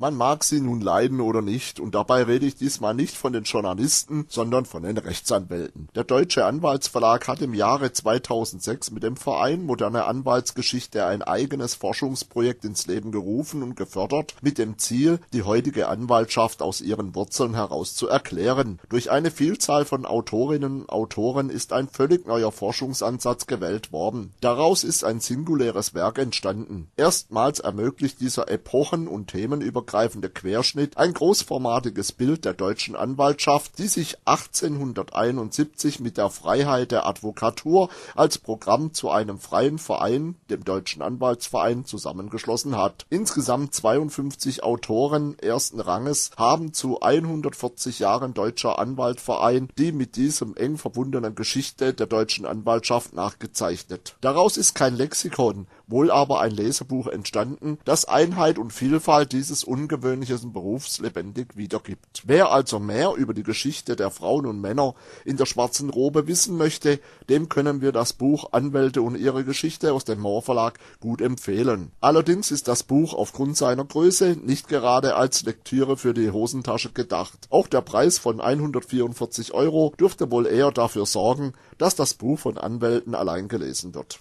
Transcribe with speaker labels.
Speaker 1: Man mag sie nun leiden oder nicht, und dabei rede ich diesmal nicht von den Journalisten, sondern von den Rechtsanwälten. Der Deutsche Anwaltsverlag hat im Jahre 2006 mit dem Verein Moderne Anwaltsgeschichte ein eigenes Forschungsprojekt ins Leben gerufen und gefördert, mit dem Ziel, die heutige Anwaltschaft aus ihren Wurzeln heraus zu erklären. Durch eine Vielzahl von Autorinnen und Autoren ist ein völlig neuer Forschungsansatz gewählt worden. Daraus ist ein singuläres Werk entstanden. Erstmals ermöglicht dieser epochen- und Themenübergang übergreifende Querschnitt ein großformatiges Bild der deutschen Anwaltschaft, die sich 1871 mit der Freiheit der Advokatur als Programm zu einem freien Verein, dem Deutschen Anwaltsverein, zusammengeschlossen hat. Insgesamt 52 Autoren ersten Ranges haben zu 140 Jahren Deutscher Anwaltverein die mit diesem eng verbundene Geschichte der deutschen Anwaltschaft nachgezeichnet. Daraus ist kein Lexikon wohl aber ein Lesebuch entstanden, das Einheit und Vielfalt dieses ungewöhnlichen Berufs lebendig wiedergibt. Wer also mehr über die Geschichte der Frauen und Männer in der schwarzen Robe wissen möchte, dem können wir das Buch Anwälte und ihre Geschichte aus dem Moor Verlag gut empfehlen. Allerdings ist das Buch aufgrund seiner Größe nicht gerade als Lektüre für die Hosentasche gedacht. Auch der Preis von 144 Euro dürfte wohl eher dafür sorgen, dass das Buch von Anwälten allein gelesen wird.